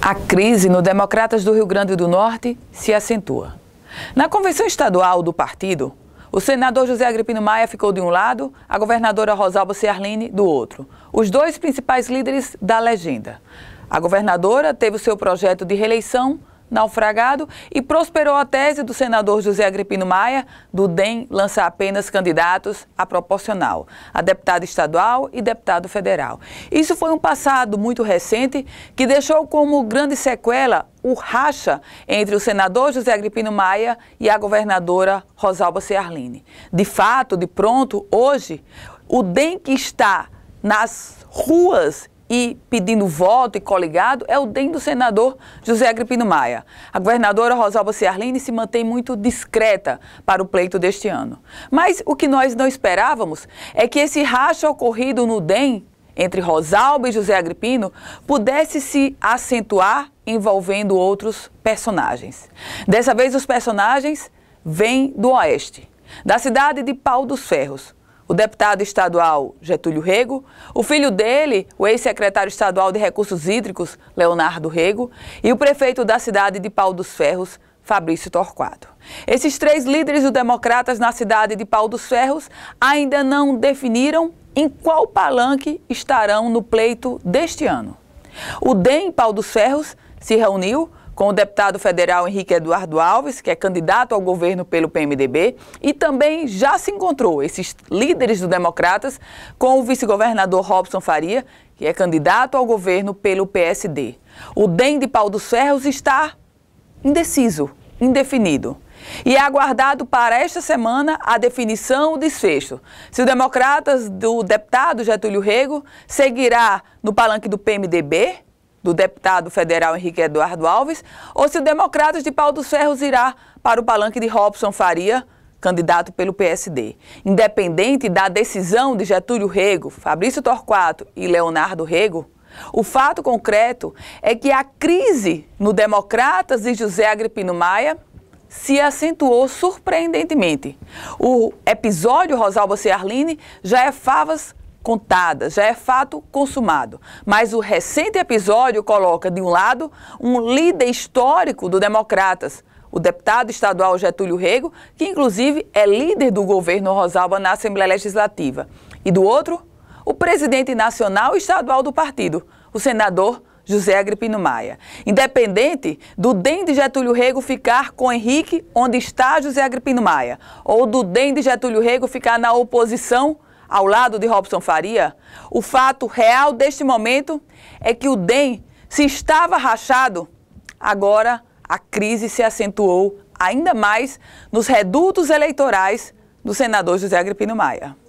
A crise no Democratas do Rio Grande do Norte se acentua. Na convenção estadual do partido, o senador José Agripino Maia ficou de um lado, a governadora Rosalba Ciarline do outro, os dois principais líderes da legenda. A governadora teve o seu projeto de reeleição naufragado e prosperou a tese do senador José Agripino Maia do DEM lançar apenas candidatos a proporcional, a deputado estadual e deputado federal. Isso foi um passado muito recente que deixou como grande sequela o racha entre o senador José Agripino Maia e a governadora Rosalba Cearline. De fato, de pronto, hoje, o DEM que está nas ruas e pedindo voto e coligado é o DEM do senador José Agripino Maia. A governadora Rosalba Ciarline se mantém muito discreta para o pleito deste ano. Mas o que nós não esperávamos é que esse racha ocorrido no DEM entre Rosalba e José Agripino pudesse se acentuar envolvendo outros personagens. Dessa vez os personagens vêm do Oeste, da cidade de Pau dos Ferros, o deputado estadual Getúlio Rego, o filho dele, o ex-secretário estadual de Recursos Hídricos, Leonardo Rego, e o prefeito da cidade de Pau dos Ferros, Fabrício Torquato. Esses três líderes do Democratas na cidade de Pau dos Ferros ainda não definiram em qual palanque estarão no pleito deste ano. O DEM em Pau dos Ferros se reuniu com o deputado federal Henrique Eduardo Alves, que é candidato ao governo pelo PMDB, e também já se encontrou esses líderes do Democratas com o vice-governador Robson Faria, que é candidato ao governo pelo PSD. O DEM de Pau dos Ferros está indeciso, indefinido. E é aguardado para esta semana a definição, o desfecho. Se o Democratas do deputado Getúlio Rego seguirá no palanque do PMDB do deputado federal Henrique Eduardo Alves ou se o Democratas de Pau dos Ferros irá para o palanque de Robson Faria, candidato pelo PSD. Independente da decisão de Getúlio Rego, Fabrício Torquato e Leonardo Rego, o fato concreto é que a crise no Democratas e José Agripino Maia se acentuou surpreendentemente. O episódio Rosalba Ciarline já é favas contadas já é fato consumado. Mas o recente episódio coloca, de um lado, um líder histórico do Democratas, o deputado estadual Getúlio Rego, que inclusive é líder do governo Rosalba na Assembleia Legislativa. E do outro, o presidente nacional e estadual do partido, o senador José Agripino Maia. Independente do DEM de Getúlio Rego ficar com Henrique onde está José Agripino Maia, ou do DEM de Getúlio Rego ficar na oposição ao lado de Robson Faria, o fato real deste momento é que o DEM se estava rachado, agora a crise se acentuou ainda mais nos redutos eleitorais do senador José Agripino Maia.